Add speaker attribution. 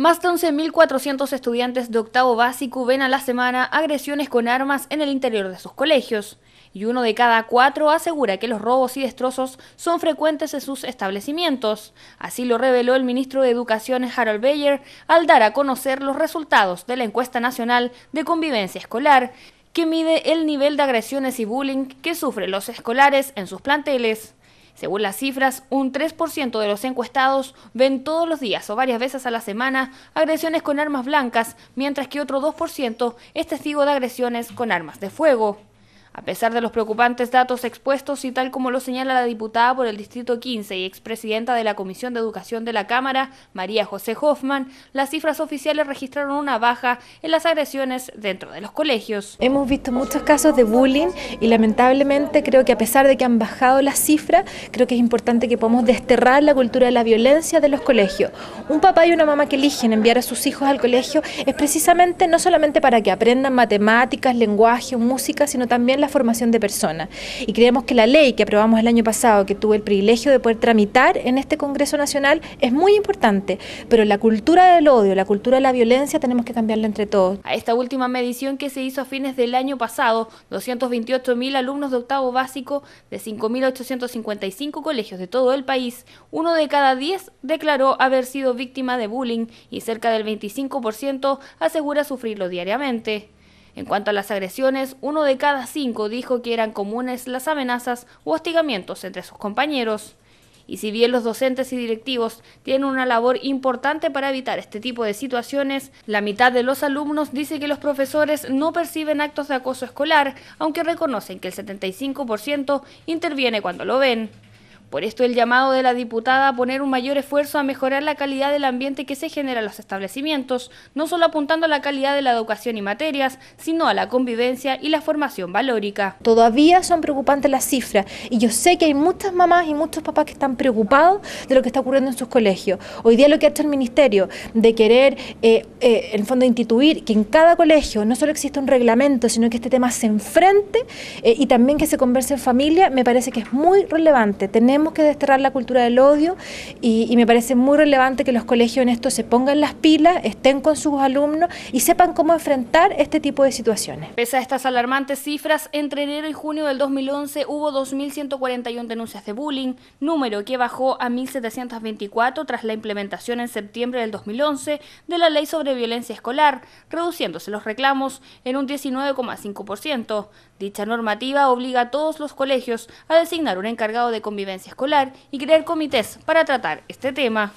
Speaker 1: Más de 11.400 estudiantes de octavo básico ven a la semana agresiones con armas en el interior de sus colegios, y uno de cada cuatro asegura que los robos y destrozos son frecuentes en sus establecimientos. Así lo reveló el ministro de Educación Harold Bayer al dar a conocer los resultados de la encuesta nacional de convivencia escolar, que mide el nivel de agresiones y bullying que sufren los escolares en sus planteles. Según las cifras, un 3% de los encuestados ven todos los días o varias veces a la semana agresiones con armas blancas, mientras que otro 2% es testigo de agresiones con armas de fuego. A pesar de los preocupantes datos expuestos y tal como lo señala la diputada por el Distrito 15 y expresidenta de la Comisión de Educación de la Cámara, María José Hoffman, las cifras oficiales registraron una baja en las agresiones dentro de los
Speaker 2: colegios. Hemos visto muchos casos de bullying y lamentablemente creo que a pesar de que han bajado las cifras, creo que es importante que podamos desterrar la cultura de la violencia de los colegios. Un papá y una mamá que eligen enviar a sus hijos al colegio es precisamente no solamente para que aprendan matemáticas, lenguaje, música, sino también formación de personas. Y creemos que la ley que aprobamos el año pasado, que tuve el privilegio de poder tramitar en este Congreso Nacional, es muy importante, pero la cultura del odio, la cultura de la violencia tenemos que cambiarla entre todos.
Speaker 1: A esta última medición que se hizo a fines del año pasado, 228.000 alumnos de octavo básico de 5.855 colegios de todo el país, uno de cada 10 declaró haber sido víctima de bullying y cerca del 25% asegura sufrirlo diariamente. En cuanto a las agresiones, uno de cada cinco dijo que eran comunes las amenazas u hostigamientos entre sus compañeros. Y si bien los docentes y directivos tienen una labor importante para evitar este tipo de situaciones, la mitad de los alumnos dice que los profesores no perciben actos de acoso escolar, aunque reconocen que el 75% interviene cuando lo ven. Por esto el llamado de la diputada a poner un mayor esfuerzo a mejorar la calidad del ambiente que se genera en los establecimientos, no solo apuntando a la calidad de la educación y materias, sino a la convivencia y la formación valórica.
Speaker 2: Todavía son preocupantes las cifras y yo sé que hay muchas mamás y muchos papás que están preocupados de lo que está ocurriendo en sus colegios. Hoy día lo que ha hecho el Ministerio de querer, eh, eh, en el fondo, instituir que en cada colegio no solo exista un reglamento, sino que este tema se enfrente eh, y también que se converse en familia, me parece que es muy relevante. tener, tenemos que desterrar la cultura del odio y, y me parece muy relevante que los colegios en esto se pongan las pilas, estén con sus alumnos y sepan cómo enfrentar este tipo de situaciones.
Speaker 1: Pese a estas alarmantes cifras, entre enero y junio del 2011 hubo 2.141 denuncias de bullying, número que bajó a 1.724 tras la implementación en septiembre del 2011 de la Ley sobre Violencia Escolar, reduciéndose los reclamos en un 19,5%. Dicha normativa obliga a todos los colegios a designar un encargado de convivencia escolar y crear comités para tratar este tema.